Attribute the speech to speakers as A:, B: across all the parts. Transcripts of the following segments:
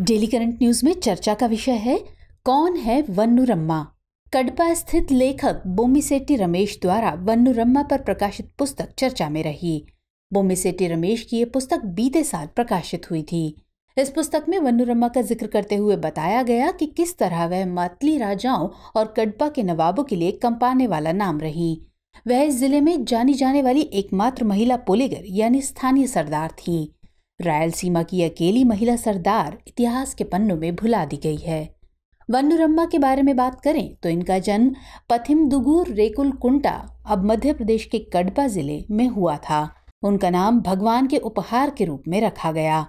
A: daily current news में चर्चा का विषय है कौन है वन्नुरम्मा कडपा स्थित लेखक बोमी सेट्टी रमेश द्वारा वन्नुरम्मा पर प्रकाशित पुस्तक चर्चा में रही बोमी सेट्टी रमेश की ये पुस्तक बीते साल प्रकाशित हुई थी इस पुस्तक में वन्नुरम्मा का जिक्र करते हुए बताया गया कि किस तरह वह मातली राजाओं और कडपा के नवाबों के लिए कंपाने वाला नाम रही वह इस जिले में जानी जाने वाली एकमात्र महिला पोलेगर यानी स्थानीय सरदार थीं रायलसीमा की अकेली महिला सरदार इतिहास के पन्नों में भुला दी गई है वनुरम्मा के बारे में बात करें तो इनका जन्म दुगुर रेकुल कुंटा अब मध्य प्रदेश के कडपा जिले में हुआ था उनका नाम भगवान के उपहार के रूप में रखा गया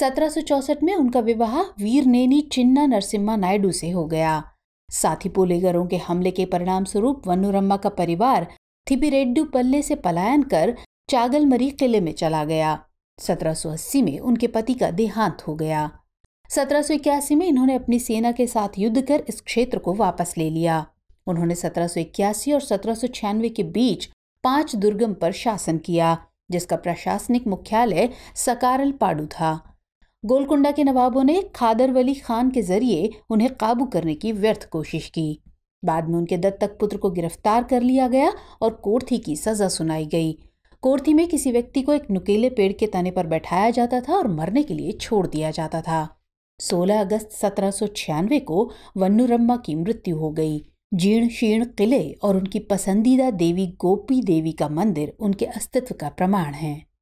A: सत्रह में उनका विवाह वीरनेनी चिन्ना नरसिम्हा नायडू से हो गया साथ ही पोलेगरों के हमले के परिणाम स्वरूप वनुरम्मा का परिवार थिपिरेड्डू पल्ले से पलायन कर चागलमरी किले में चला गया 1780 में उनके पति का देहांत हो गया सत्रह में इन्होंने अपनी सेना के साथ युद्ध कर इस क्षेत्र को वापस ले लिया उन्होंने सत्रह और सत्रह के बीच पांच दुर्गम पर शासन किया जिसका प्रशासनिक मुख्यालय सकारल पाडू था गोलकुंडा के नवाबों ने खादर वली खान के जरिए उन्हें काबू करने की व्यर्थ कोशिश की बाद में उनके दत्तक पुत्र को गिरफ्तार कर लिया गया और कोर्थी की सजा सुनाई गई कोर्थी में किसी व्यक्ति को एक नुकेले पेड़ के तने पर बैठाया जाता था और मरने के लिए छोड़ दिया जाता था 16 अगस्त सत्रह को वन्नुरम्मा की मृत्यु हो गई जीर्ण शीर्ण किले और उनकी पसंदीदा देवी गोपी देवी का मंदिर उनके अस्तित्व का प्रमाण है